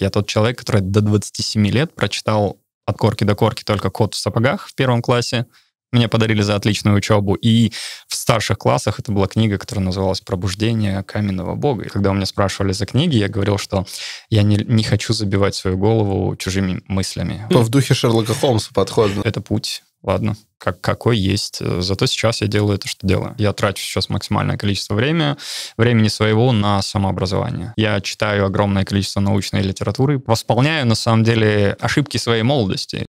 Я тот человек, который до 27 лет прочитал от корки до корки только код в сапогах» в первом классе. Мне подарили за отличную учебу. И в старших классах это была книга, которая называлась «Пробуждение каменного бога». И когда у меня спрашивали за книги, я говорил, что я не, не хочу забивать свою голову чужими мыслями. Ну, в духе Шерлока Холмса подход. Это путь ладно, как, какой есть. Зато сейчас я делаю то, что делаю. Я трачу сейчас максимальное количество времени, времени своего на самообразование. Я читаю огромное количество научной литературы, восполняю, на самом деле, ошибки своей молодости.